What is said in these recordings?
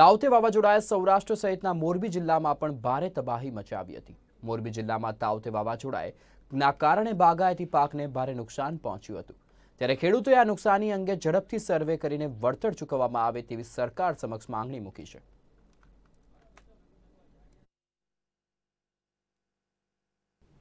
તાવતે વાવાઝોડાએ સૌરાષ્ટ્ર સહિતના મોરબી જિલ્લામાં પણ ભારે તબાહી મચાવી હતી મોરબી જિલ્લામાં તાવતે વાવાઝોડાએ ના કારણે બાગાયતી પાકને ભારે નુકસાન પહોંચ્યું હતું ત્યારે ખેડૂતોએ આ નુકસાની અંગે ઝડપથી સર્વે કરીને વળતર ચૂકવવામાં આવે તેવી સરકાર સમક્ષ માંગણી મૂકી છે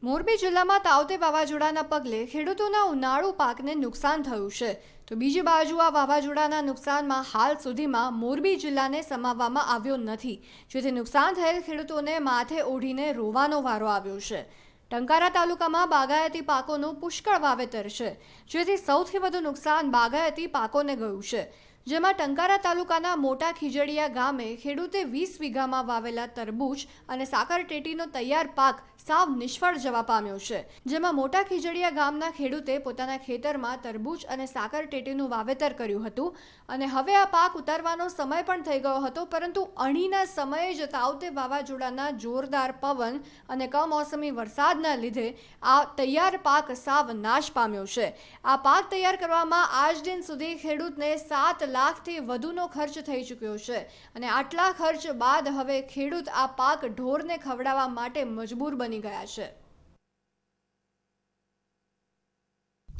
મોરબી જિલ્લામાં તાવતે વાવાઝોડાના પગલે ખેડૂતોના ઉનાળુ પાકને નુકસાન થયું છે તો બીજી બાજુ આ વાવાઝોડાના નુકસાનમાં હાલ સુધીમાં મોરબી જિલ્લાને સમાવવામાં આવ્યો નથી જેથી નુકસાન થયેલ ખેડૂતોને માથે ઓઢીને રોવાનો વારો આવ્યો છે ટંકારા તાલુકામાં બાગાયતી પાકોનું પુષ્કળ વાવેતર છે જેથી સૌથી વધુ નુકસાન બાગાયતી પાકોને ગયું છે જેમાં ટંકારા તાલુકાના મોટા ખીજડીયા ગામે ખેડૂતે વીસ વીઘામાં વાવેલા તરબૂચ અને સાકરટેટીનો તૈયાર પાક સાવ નિષ્ફળ જવા પામ્યો છે જેમાં મોટા ખીજડીયા ગામના ખેડૂતે પોતાના ખેતરમાં તરબૂચ અને સાકરટેટીનું વાવેતર કર્યું હતું અને હવે આ પાક ઉતારવાનો સમય પણ થઈ ગયો હતો પરંતુ અણીના સમયે જ તાવતે વાવાઝોડાના જોરદાર પવન અને કમોસમી વરસાદના લીધે આ તૈયાર પાક સાવ નાશ પામ્યો છે આ પાક તૈયાર કરવામાં આજ દિન સુધી ખેડૂતને સાત લાખથી વધુનો ખર્ચ થઈ ચૂક્યો છે અને આટલા ખર્ચ બાદ હવે ખેડૂત આ પાક ઢોરને ખવડાવવા માટે મજબૂર બની ગયા છે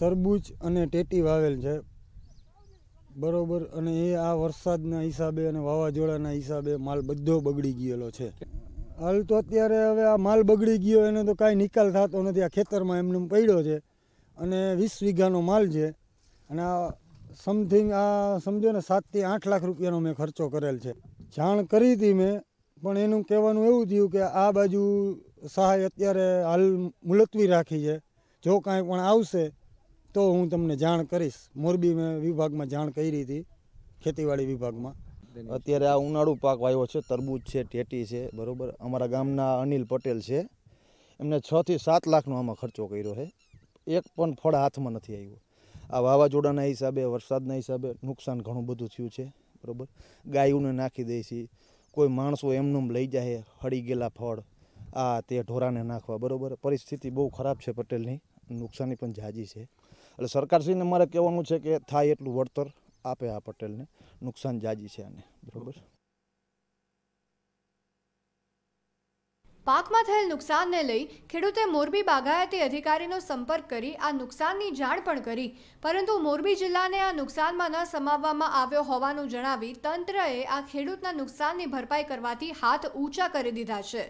તરબૂચ અને ટેટી વાવેલ છે બરોબર અને એ આ વરસાદના હિસાબે અને વાવાઝોડાના હિસાબે માલ બધો બગડી ગયેલો છે હાલ તો અત્યારે હવે આ માલ બગડી ગયો એનો તો કાંઈ નિકાલ થતો નથી આ ખેતરમાં એમને પડ્યો છે અને વીસ વીઘાનો માલ છે અને આ સમથિંગ આ સમજો ને સાતથી આઠ લાખ રૂપિયાનો મેં ખર્ચો કરેલ છે જાણ કરી હતી મેં પણ એનું કહેવાનું એવું થયું કે આ બાજુ સહાય અત્યારે હાલ મુલતવી રાખી છે જો કાંઈ પણ આવશે તો હું તમને જાણ કરીશ મોરબી મેં વિભાગમાં જાણ કરી હતી ખેતીવાડી વિભાગમાં અત્યારે આ ઉનાળુ પાક વાવ્યો છે તરબૂચ છે ટેટી છે બરાબર અમારા ગામના અનિલ પટેલ છે એમને છથી સાત લાખનો આમાં ખર્ચો કર્યો છે એક પણ ફળ હાથમાં નથી આવ્યું આ વાવાઝોડાના હિસાબે વરસાદના હિસાબે નુકસાન ઘણું બધું થયું છે બરાબર ગાયોને નાખી દે છે કોઈ માણસો એમનેમ લઈ જાય હળી ગયેલા ફળ આ તે ઢોરાને નાખવા બરાબર પરિસ્થિતિ બહુ ખરાબ છે પટેલની નુકસાની પણ જાજી છે એટલે સરકારશ્રીને મારે કહેવાનું છે કે થાય એટલું વળતર આપે આ પટેલને નુકસાન જાજી છે આને બરાબર પાકમાં થયેલ નુકસાનને લઈ ખેડૂતે મોરબી બાગાયતી અધિકારીનો સંપર્ક કરી આ નુકસાનની જાણ પણ કરી પરંતુ મોરબી જિલ્લાને આ નુકસાનમાં ન સમાવવામાં આવ્યો હોવાનું જણાવી તંત્રએ આ ખેડૂતના નુકસાનની ભરપાઈ કરવાથી હાથ ઊંચા કરી દીધા છે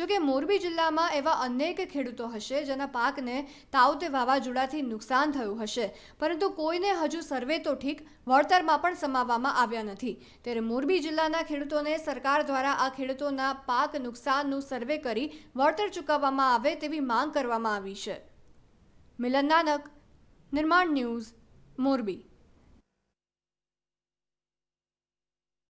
જોકે મોરબી જિલ્લામાં એવા અનેક ખેડૂતો હશે જેના પાકને તાવતે વાવાઝોડાથી નુકસાન થયું હશે પરંતુ કોઈને હજુ સર્વે તો ઠીક વળતરમાં પણ સમાવવામાં આવ્યા નથી ત્યારે મોરબી જિલ્લાના ખેડૂતોને સરકાર દ્વારા આ ખેડૂતોના પાક નુકસાનનું સર્વે સર્વે કરી વળતર ચૂકવવામાં આવે તેવી માંગ કરવામાં આવી છે મિલન નાનક નિર્માણ ન્યૂઝ મોરબી